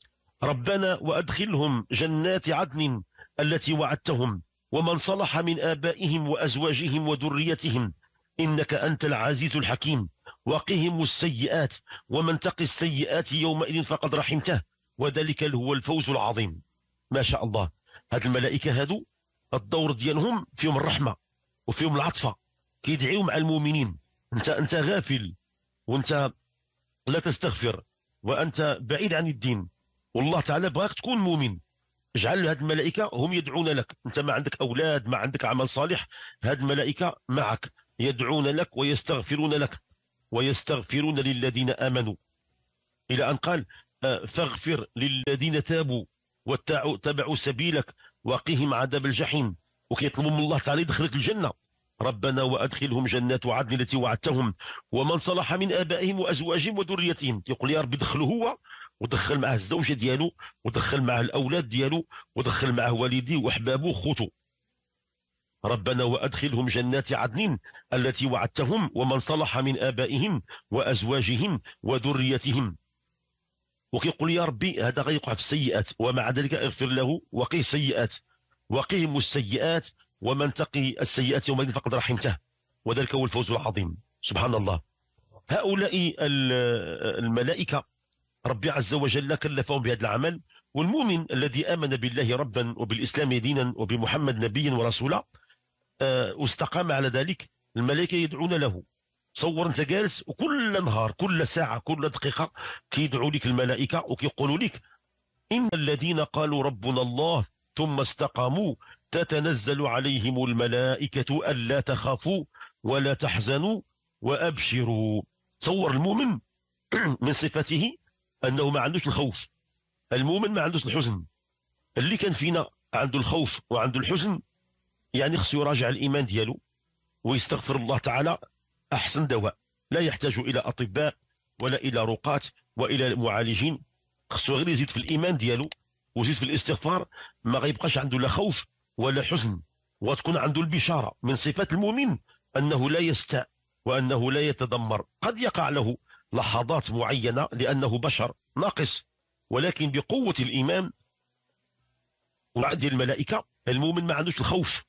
ربنا وأدخلهم جنات عدن التي وعدتهم ومن صلح من آبائهم وأزواجهم وذريتهم إنك أنت العزيز الحكيم وقهم السيئات ومن تقي السيئات يومئذ فقد رحمته وذلك هو الفوز العظيم ما شاء الله هاد الملائكة هادو الدور ديالهم فيهم الرحمة وفيهم العطفة كيدعيو مع المؤمنين انت انت غافل وانت لا تستغفر وانت بعيد عن الدين والله تعالى بغاك تكون مؤمن اجعل هاد الملائكة هم يدعون لك انت ما عندك اولاد ما عندك عمل صالح هاد الملائكة معك يدعون لك ويستغفرون لك ويستغفرون للذين آمنوا إلى أن قال آه، فاغفر للذين تابوا واتبعوا سبيلك وقهم عذاب الجحيم وكيطلبوا من الله تعالى يدخلك الجنة ربنا وأدخلهم جنات عدن التي وعدتهم ومن صلح من آبائهم وأزواجهم وذريتهم يقول يا رب دخله هو ودخل معه الزوجة ديالو ودخل معه الأولاد ديالو ودخل معه والديه وأحبابه وخوته ربنا وأدخلهم جنات عدن التي وعدتهم ومن صلح من آبائهم وأزواجهم وذريتهم وكيقول يا ربي هذا غيقع في السيئات ومع ذلك اغفر له وقيه السيئات وقهم السيئات ومن تقي السيئات يومئذ فقد رحمته وذلك هو الفوز العظيم سبحان الله هؤلاء الملائكة ربي عز وجل كلفهم بهذا العمل والمؤمن الذي آمن بالله ربا وبالإسلام دينا وبمحمد نبيا ورسولا آه، واستقام على ذلك الملائكه يدعون له تصور انت جالس وكل نهار كل ساعه كل دقيقه كيدعوا لك الملائكه وكيقولوا لك ان الذين قالوا ربنا الله ثم استقاموا تتنزل عليهم الملائكه الا تخافوا ولا تحزنوا وابشروا تصور المؤمن من صفته انه ما عندوش الخوف المؤمن ما عندوش الحزن اللي كان فينا عنده الخوف وعنده الحزن يعني خصو يراجع الايمان ديالو ويستغفر الله تعالى احسن دواء لا يحتاج الى اطباء ولا الى رقاة والى معالجين خصو غير يزيد في الايمان ديالو ويزيد في الاستغفار ما غيبقاش عنده لا خوف ولا حزن وتكون عنده البشاره من صفات المؤمن انه لا يستاء وانه لا يتدمر قد يقع له لحظات معينه لانه بشر ناقص ولكن بقوه الايمان وعد الملائكه المؤمن ما عندوش الخوف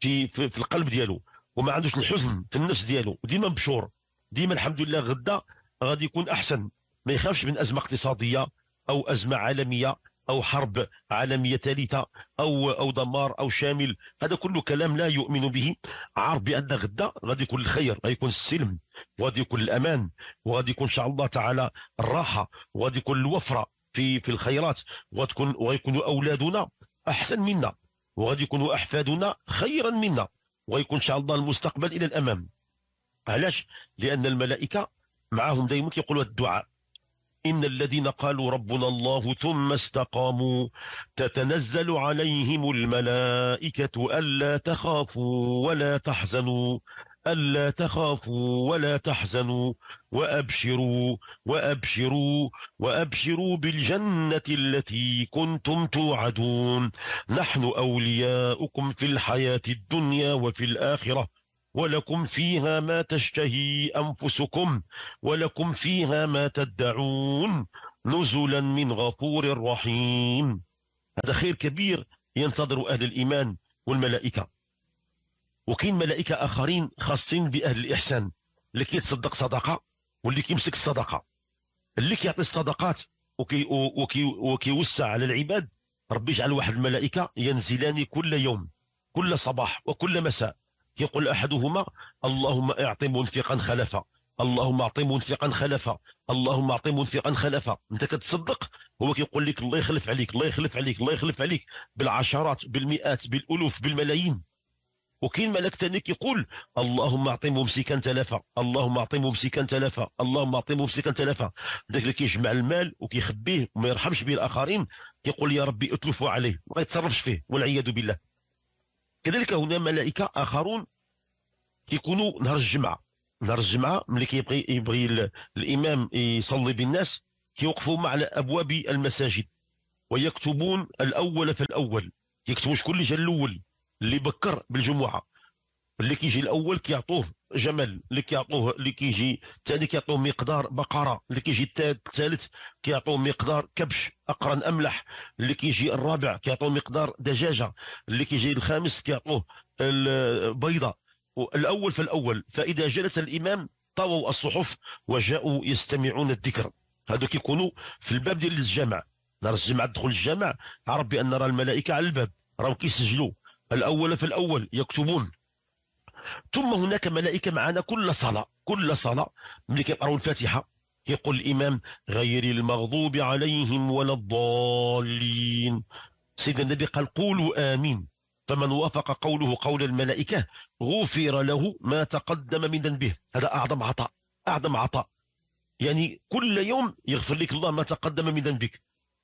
في في, في القلب ديالو وما عندوش الحزن في النفس ديالو وديما مبشور ديما الحمد لله غدا غادي يكون احسن ما يخافش من ازمه اقتصاديه او ازمه عالميه او حرب عالميه ثالثه او او دمار او شامل هذا كله كلام لا يؤمن به عارف بان غدا غادي يكون الخير غادي يكون السلم وغادي يكون الامان وغادي يكون ان شاء الله تعالى الراحه وغادي يكون الوفره في في الخيرات وتكون ويكون اولادنا احسن منا وغادي يكونوا أحفادنا خيرا منا ويكون إن شاء الله المستقبل إلى الأمام علاش لأن الملائكة معاهم دائما كيقولوا الدعاء إن الذين قالوا ربنا الله ثم استقاموا تتنزل عليهم الملائكة ألا تخافوا ولا تحزنوا ألا تخافوا ولا تحزنوا وأبشروا وأبشروا وأبشروا بالجنة التي كنتم توعدون نحن أولياؤكم في الحياة الدنيا وفي الآخرة ولكم فيها ما تشتهي أنفسكم ولكم فيها ما تدعون نزلا من غفور رحيم هذا خير كبير ينتظر أهل الإيمان والملائكة وكاين ملائكه اخرين خاصين باهل الاحسان اللي كيتصدق صدقه واللي كيمسك الصدقه اللي كيعطي الصدقات وكي وكي وكيوسع على العباد ربي جعل واحد الملائكه ينزلان كل يوم كل صباح وكل مساء يقول احدهما اللهم اعط منفقا خلفا اللهم اعط منفقا خلفا اللهم اعط منفقا خلفا انت كتصدق هو كيقول لك الله يخلف عليك الله يخلف عليك الله يخلف عليك بالعشرات بالمئات بالالوف بالملايين وكاين ملاك ثاني كيقول اللهم اعطي ممسكا تلافا اللهم اعطي ممسكا تلافا اللهم اعطي ممسكا تلافا داك اللي كيجمع المال وكيخبيه وما يرحمش به الاخرين كيقول يا ربي اتلفوا عليه ما يتصرفش فيه والعياذ بالله كذلك هنا ملائكه اخرون كيكونوا نهار الجمعه نهار الجمعه ملي كيبغي يبغي الامام يصلي بالناس كيوقفوا مع على ابواب المساجد ويكتبون الاول فالاول يكتبوا شكون اللي جا الاول اللي بكر بالجمعه اللي كيجي الاول كيعطوه جمل اللي كيعطوه اللي كيجي الثاني كيعطوه مقدار بقره اللي كيجي الثالث كيعطوه مقدار كبش اقرن املح اللي كيجي الرابع كيعطوه مقدار دجاجه اللي كيجي الخامس كيعطوه البيضه الاول فالاول فاذا جلس الامام طووا الصحف وجاءوا يستمعون الذكر هذو كيكونوا في الباب ديال الجامع نهار الجمعه تدخل الجامع عرف بان راه الملائكه على الباب راهم كيسجلوا الأول في الأول يكتبون ثم هناك ملائكة معنا كل صلاة كل صلاة ملي كيقراو الفاتحة كيقول الإمام غير المغضوب عليهم ولا الضالين سيدنا النبي قال قولوا آمين فمن وافق قوله قول الملائكة غفر له ما تقدم من ذنبه هذا أعظم عطاء أعظم عطاء يعني كل يوم يغفر لك الله ما تقدم من ذنبك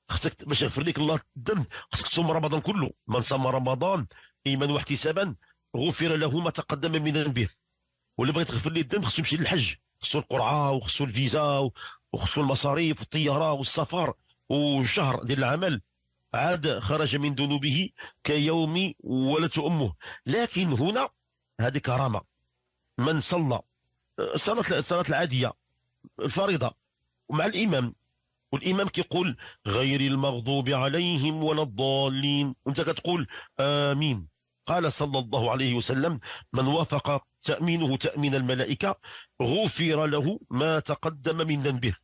خصك باش يغفر لك الله الذنب خصك تصوم رمضان كله من صام رمضان ايمان واحتسابا غفر له ما تقدم من ذنبه واللي بغيت تغفر ليه الذنب خصو يمشي للحج خصو القرعه وخصو الفيزا وخصو المصاريف والطياره والسفر وشهر ديال العمل عاد خرج من ذنوبه كيوم ولدت امه لكن هنا هذه كرامه من صلى صلاه الصلاه العاديه الفريضه ومع الامام والامام كيقول غير المغضوب عليهم ولا الضالين وانت كتقول امين قال صلى الله عليه وسلم من وافق تأمينه تأمين الملائكة غفر له ما تقدم من ذنبه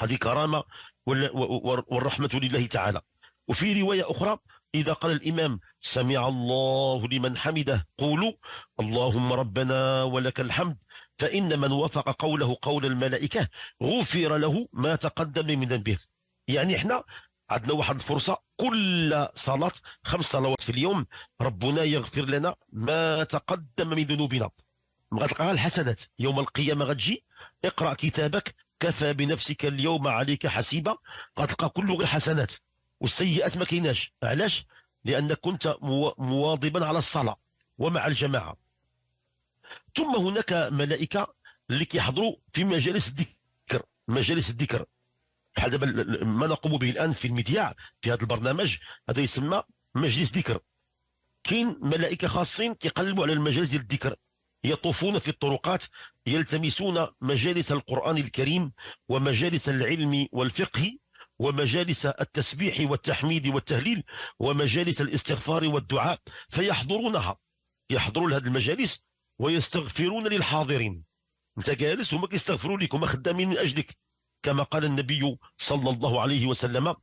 هذه كرامة والرحمة لله تعالى وفي رواية أخرى إذا قال الإمام سمع الله لمن حمده قولوا اللهم ربنا ولك الحمد فإن من وفق قوله قول الملائكة غفر له ما تقدم من ذنبه يعني احنا عندنا واحد الفرصه كل صلاه خمس صلوات في اليوم ربنا يغفر لنا ما تقدم من ذنوبنا غتلقاها الحسنات يوم القيامه غتجي اقرا كتابك كفى بنفسك اليوم عليك حسيبا غتلقى كل الحسنات والسيئات ما كيناش علاش لانك كنت مواظبا على الصلاه ومع الجماعه ثم هناك ملائكه اللي كيحضروا في مجالس الذكر مجالس الذكر بحال دابا ما نقوم به الان في المذياع في هذا البرنامج هذا يسمى مجلس ذكر كاين ملائكه خاصين كيقلبوا على المجالس ديال الذكر يطوفون في الطرقات يلتمسون مجالس القران الكريم ومجالس العلم والفقه ومجالس التسبيح والتحميد والتهليل ومجالس الاستغفار والدعاء فيحضرونها يحضرون هذه المجالس ويستغفرون للحاضرين انت جالس هما كيستغفروا لك هما خدامين من اجلك كما قال النبي صلى الله عليه وسلم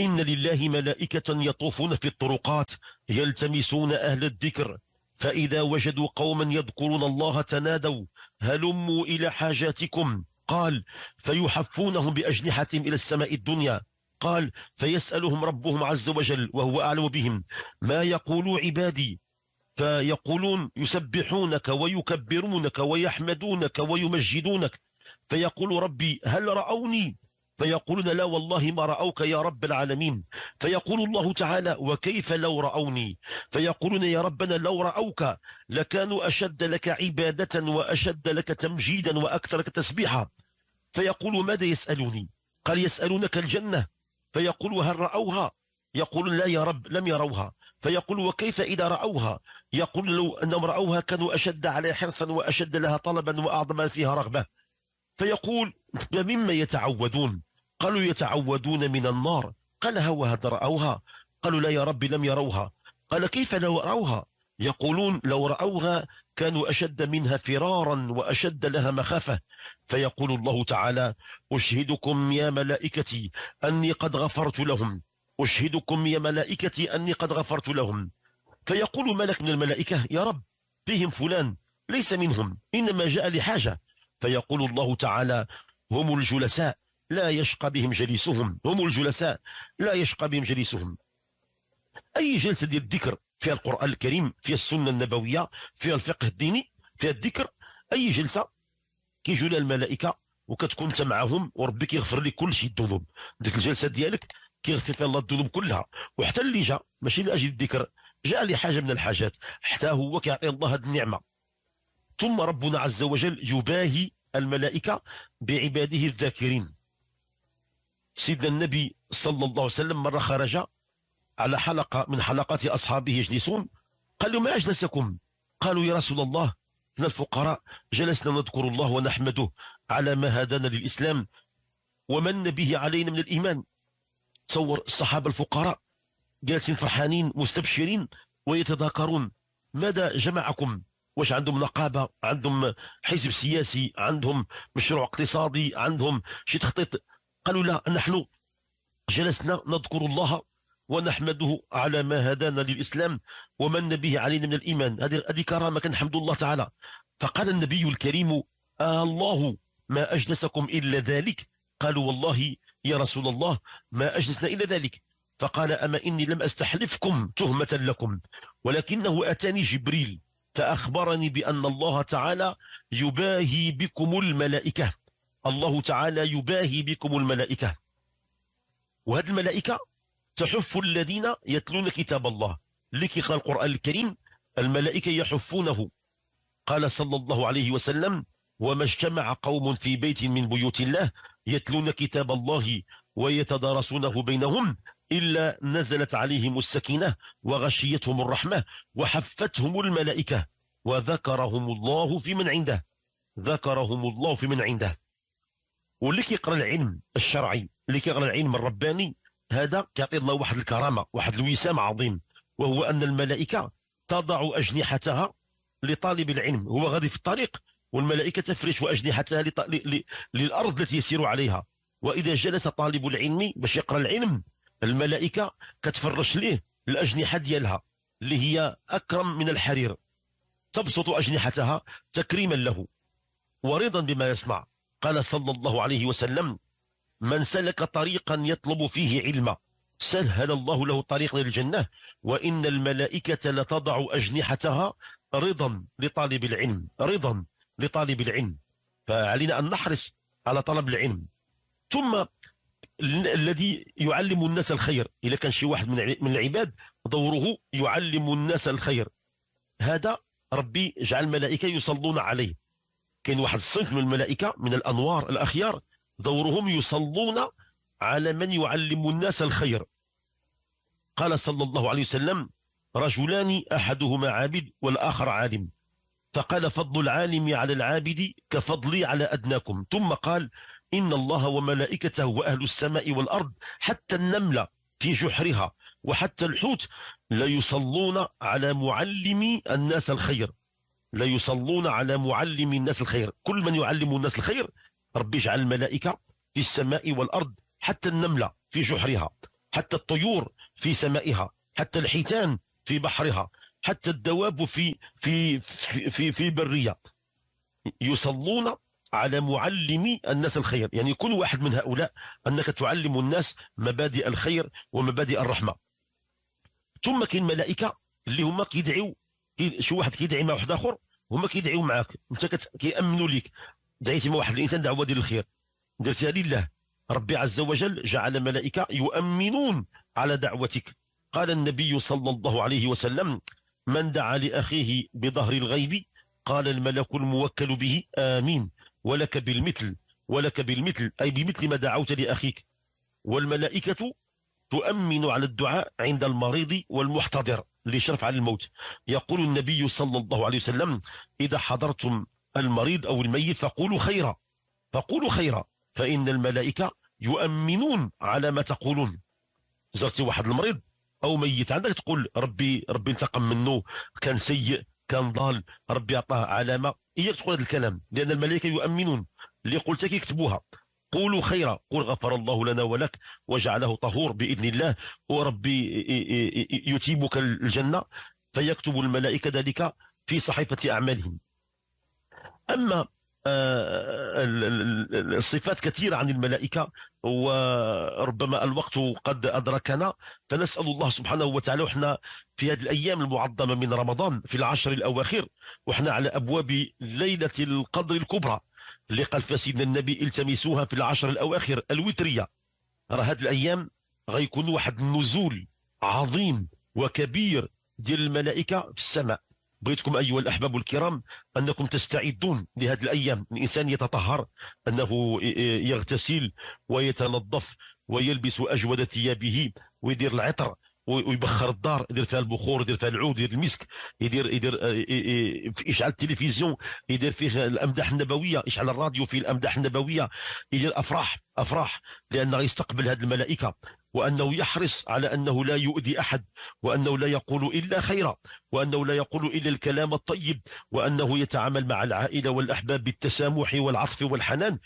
إن لله ملائكة يطوفون في الطرقات يلتمسون أهل الذكر فإذا وجدوا قوما يذكرون الله تنادوا هلموا إلى حاجاتكم قال فيحفونهم بأجنحتهم إلى السماء الدنيا قال فيسألهم ربهم عز وجل وهو أعلم بهم ما يقول عبادي فيقولون يسبحونك ويكبرونك ويحمدونك ويمجدونك فيقول ربي هل رأوني فيقولون لا والله ما رأوك يا رب العالمين فيقول الله تعالى وكيف لو رأوني فيقولون يا ربنا لو رأوك لكانوا أشد لك عبادة وأشد لك تمجيدا وأكثر لك تسبيحا فيقول ماذا يسألوني قال يسألونك الجنة فيقول هل رأوها يقول لا يا رب لم يروها فيقول وكيف إذا رأوها يقول لو أنهم رأوها كانوا أشد على حرصا وأشد لها طلبا وأعظم فيها رغبة فيقول مما يتعودون قالوا يتعودون من النار قال هوها رأوها قالوا لا يا رب لم يروها قال كيف لو رأوها يقولون لو رأوها كانوا أشد منها فرارا وأشد لها مخافة فيقول الله تعالى أشهدكم يا ملائكتي أني قد غفرت لهم أشهدكم يا ملائكتي أني قد غفرت لهم فيقول ملك من الملائكة يا رب فيهم فلان ليس منهم إنما جاء لحاجة فيقول الله تعالى هم الجلساء لا يشقى بهم جليسهم هم الجلساء لا يشقى بهم جليسهم أي جلسة ديال الذكر فيها القرآن الكريم فيها السنة النبوية فيها الفقه الديني فيها الذكر أي جلسة كيجوا لها الملائكة وكتكون أنت معاهم وربي كيغفر لك كل شيء الذنوب ديك الجلسة ديالك كيغفر فيها الله الذنوب كلها وحتى اللي جا ماشي لأجل الذكر جاء لحاجة من الحاجات حتى هو كيعطي الله هذه النعمة ثم ربنا عز وجل يباهي الملائكة بعباده الذاكرين سيدنا النبي صلى الله عليه وسلم مرة خرج على حلقة من حلقات أصحابه يجلسون قالوا ما أجلسكم قالوا يا رسول الله احنا الفقراء جلسنا نذكر الله ونحمده على ما هدانا للإسلام ومن به علينا من الإيمان تصور الصحابة الفقراء جالسين فرحانين مستبشرين ويتذاكرون ماذا جمعكم واش عندهم نقابه عندهم حزب سياسي عندهم مشروع اقتصادي عندهم شي تخطيط قالوا لا نحن جلسنا نذكر الله ونحمده على ما هدانا للاسلام ومن به علينا من الايمان هذه هذه كرامه حمد الله تعالى فقال النبي الكريم آه الله ما اجلسكم الا ذلك قالوا والله يا رسول الله ما اجلسنا الا ذلك فقال اما اني لم استحلفكم تهمه لكم ولكنه اتاني جبريل فأخبرني بأن الله تعالى يباهي بكم الملائكة الله تعالى يباهي بكم الملائكة وهذه الملائكة تحف الذين يتلون كتاب الله لكي قال القرآن الكريم الملائكة يحفونه قال صلى الله عليه وسلم وما اجتمع قوم في بيت من بيوت الله يتلون كتاب الله ويتدارسونه بينهم إلا نزلت عليهم السكينة وغشيتهم الرحمة وحفتهم الملائكة وذكرهم الله في من عنده ذكرهم الله في من عنده واللي كيقرا العلم الشرعي اللي كيقرا العلم الرباني هذا كيعطي الله واحد الكرامه واحد الوسام عظيم وهو ان الملائكه تضع اجنحتها لطالب العلم هو غادي في الطريق والملائكه تفرش اجنحتها للارض التي يسير عليها واذا جلس طالب العلم باش يقرا العلم الملائكه كتفرش ليه الاجنحه ديالها اللي هي اكرم من الحرير تبسط اجنحتها تكريما له ورضا بما يصنع قال صلى الله عليه وسلم من سلك طريقا يطلب فيه علما سهل الله له طريق للجنة وإن الملائكة لتضع أجنحتها رضا لطالب العلم رضا لطالب العلم فعلينا أن نحرص على طلب العلم ثم الذي يعلم الناس الخير إذا كان شي واحد من العباد دوره يعلم الناس الخير هذا ربي جعل الملائكة يصلون عليه كاين واحد الصنف من الملائكة من الأنوار الأخيار دورهم يصلون على من يعلم الناس الخير قال صلى الله عليه وسلم رجلان أحدهما عابد والآخر عالم فقال فضل العالم على العابد كفضلي على أدناكم ثم قال إن الله وملائكته وأهل السماء والأرض حتى النملة في جحرها وحتى الحوت لا يصلون على معلم الناس الخير لا يصلون على معلم الناس الخير كل من يعلم الناس الخير ربي اجعل الملائكة في السماء والأرض حتى النملة في جحرها حتى الطيور في سمائها حتى الحيتان في بحرها حتى الدواب في في في في, في برية يصلون على معلمي الناس الخير يعني كل واحد من هؤلاء أنك تعلم الناس مبادئ الخير ومبادئ الرحمة ثم كاين ملائكة اللي هما كيدعيو شي واحد كيدعي مع واحد آخر هما كيدعيو معاك انت كيأمنوا ليك دعيتي مع واحد الانسان دعوه ديال الخير درتها لله ربي عز وجل جعل ملائكه يؤمنون على دعوتك قال النبي صلى الله عليه وسلم من دعا لاخيه بظهر الغيب قال الملك الموكل به امين ولك بالمثل ولك بالمثل أي بمثل ما دعوت لأخيك والملائكة تؤمن على الدعاء عند المريض والمحتضر لشرف على الموت يقول النبي صلى الله عليه وسلم إذا حضرتم المريض أو الميت فقولوا خيرا فقولوا خيرا فإن الملائكة يؤمنون على ما تقولون زرتي واحد المريض أو ميت عندك تقول ربي ربي انتقم منه كان سيء كان ضال ربي عطاه علامه اياك تقول هذا الكلام لان الملائكه يؤمنون اللي قلت كيكتبوها قولوا خيرا قل غفر الله لنا ولك وجعله طهور باذن الله وربي يتيبك الجنه فيكتب الملائكه ذلك في صحيفه اعمالهم اما آه، الصفات كثيرة عن الملائكة وربما الوقت قد أدركنا فنسأل الله سبحانه وتعالى وحنا في هذه الأيام المعظمة من رمضان في العشر الأواخر وحنا على أبواب ليلة القدر الكبرى اللي قال فيها سيدنا النبي التمسوها في العشر الأواخر الوترية راه هذه الأيام غيكون واحد النزول عظيم وكبير ديال الملائكة في السماء بغيتكم أيها الأحباب الكرام أنكم تستعدون لهذه الأيام الإنسان يتطهر أنه يغتسل ويتنظف ويلبس أجود ثيابه ويدير العطر ويبخر الدار يدير فيها البخور يدير فيها العود يدير المسك يدير يدير في اشعال التلفزيون يدير فيه الامداح النبويه يشعل الراديو فيه الامداح النبويه يدير افراح افراح لانه يستقبل هذه الملائكه وأنه يحرص على أنه لا يؤذي أحد وأنه لا يقول إلا خيرا وأنه لا يقول إلا الكلام الطيب وأنه يتعامل مع العائلة والأحباب بالتسامح والعطف والحنان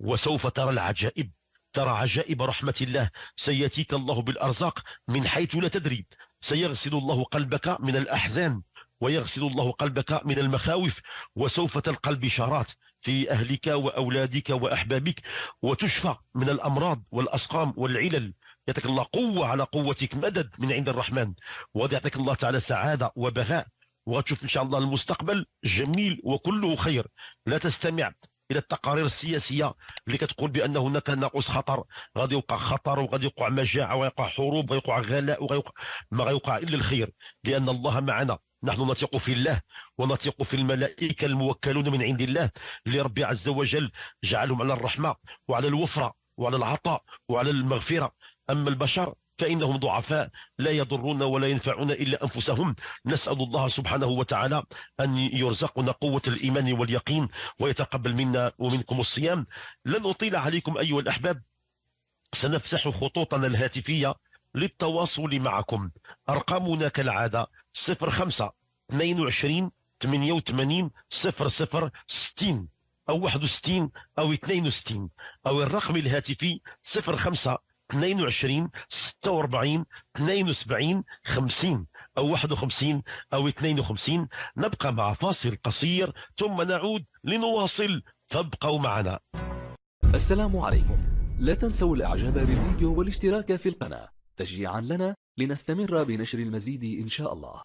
وسوف ترى العجائب ترى عجائب رحمة الله سيأتيك الله بالأرزاق من حيث لا تدري سيغسل الله قلبك من الأحزان ويغسل الله قلبك من المخاوف وسوف تلقى البشارات في أهلك وأولادك وأحبابك وتشفى من الأمراض والأسقام والعلل يعطيك الله قوة على قوتك مدد من عند الرحمن وهذا يعطيك الله تعالى سعادة وبهاء وتشوف إن شاء الله المستقبل جميل وكله خير لا تستمع الى التقارير السياسيه اللي كتقول بان هناك ناقص خطر غادي يوقع خطر وغادي يوقع مجاعه ويقع حروب ويقع غلاء وغيوقع ما غيوقع الا الخير لان الله معنا نحن نثق في الله ونثق في الملائكه الموكلون من عند الله اللي ربي عز وجل جعلهم على الرحمه وعلى الوفره وعلى العطاء وعلى المغفره أما البشر فإنهم ضعفاء لا يضرون ولا ينفعون إلا أنفسهم نسأل الله سبحانه وتعالى أن يرزقنا قوة الإيمان واليقين ويتقبل منا ومنكم الصيام لن أطيل عليكم أيها الأحباب سنفتح خطوطنا الهاتفية للتواصل معكم أرقامنا كالعادة 05 22 88 00 60 أو 61 أو 62 أو الرقم الهاتفي 05 22 46 72 50 أو 51 أو 52 نبقى مع فاصل قصير ثم نعود لنواصل فابقوا معنا السلام عليكم لا تنسوا الإعجاب بالفيديو والاشتراك في القناة تشجيعا لنا لنستمر بنشر المزيد إن شاء الله